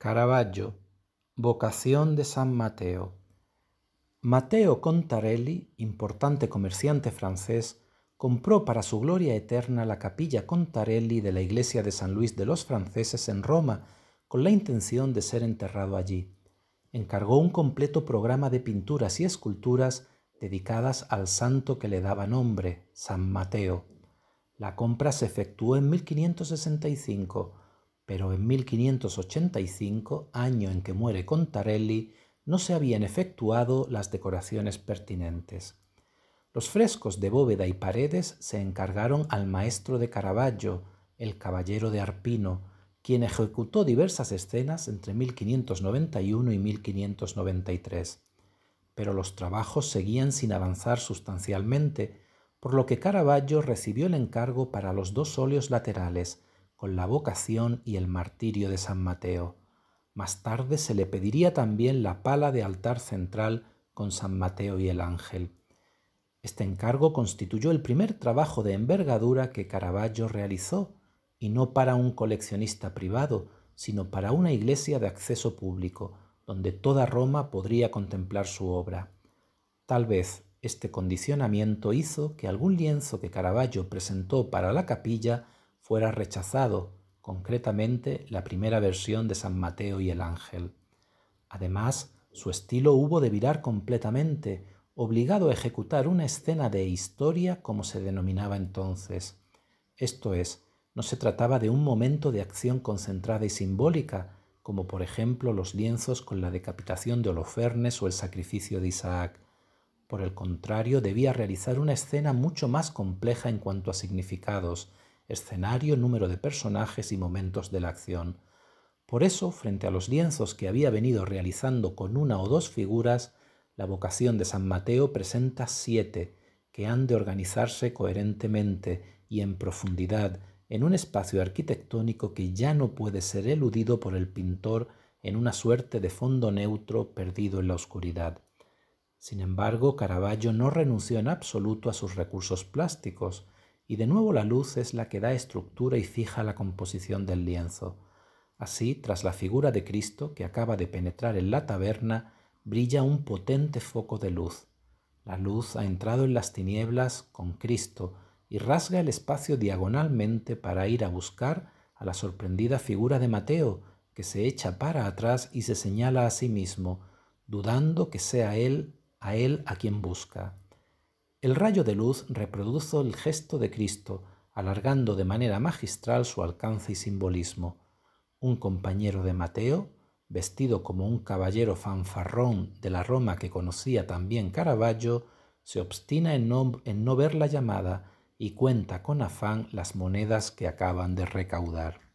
Caravaggio, vocación de San Mateo. Mateo Contarelli, importante comerciante francés, compró para su gloria eterna la capilla Contarelli de la iglesia de San Luis de los Franceses en Roma, con la intención de ser enterrado allí. Encargó un completo programa de pinturas y esculturas dedicadas al santo que le daba nombre, San Mateo. La compra se efectuó en 1565 pero en 1585, año en que muere Contarelli, no se habían efectuado las decoraciones pertinentes. Los frescos de bóveda y paredes se encargaron al maestro de Caravaggio, el caballero de Arpino, quien ejecutó diversas escenas entre 1591 y 1593. Pero los trabajos seguían sin avanzar sustancialmente, por lo que Caravaggio recibió el encargo para los dos óleos laterales, con la vocación y el martirio de San Mateo. Más tarde se le pediría también la pala de altar central con San Mateo y el ángel. Este encargo constituyó el primer trabajo de envergadura que Caravaggio realizó, y no para un coleccionista privado, sino para una iglesia de acceso público, donde toda Roma podría contemplar su obra. Tal vez este condicionamiento hizo que algún lienzo que Caravaggio presentó para la capilla fuera rechazado, concretamente la primera versión de San Mateo y el Ángel. Además, su estilo hubo de virar completamente, obligado a ejecutar una escena de historia como se denominaba entonces. Esto es, no se trataba de un momento de acción concentrada y simbólica, como por ejemplo los lienzos con la decapitación de Holofernes o el sacrificio de Isaac. Por el contrario, debía realizar una escena mucho más compleja en cuanto a significados, escenario, número de personajes y momentos de la acción. Por eso, frente a los lienzos que había venido realizando con una o dos figuras, la vocación de San Mateo presenta siete, que han de organizarse coherentemente y en profundidad en un espacio arquitectónico que ya no puede ser eludido por el pintor en una suerte de fondo neutro perdido en la oscuridad. Sin embargo, Caravaggio no renunció en absoluto a sus recursos plásticos, y de nuevo la luz es la que da estructura y fija la composición del lienzo. Así, tras la figura de Cristo que acaba de penetrar en la taberna, brilla un potente foco de luz. La luz ha entrado en las tinieblas con Cristo y rasga el espacio diagonalmente para ir a buscar a la sorprendida figura de Mateo, que se echa para atrás y se señala a sí mismo, dudando que sea él a él a quien busca. El rayo de luz reprodujo el gesto de Cristo, alargando de manera magistral su alcance y simbolismo. Un compañero de Mateo, vestido como un caballero fanfarrón de la Roma que conocía también Caravaggio, se obstina en no, en no ver la llamada y cuenta con afán las monedas que acaban de recaudar.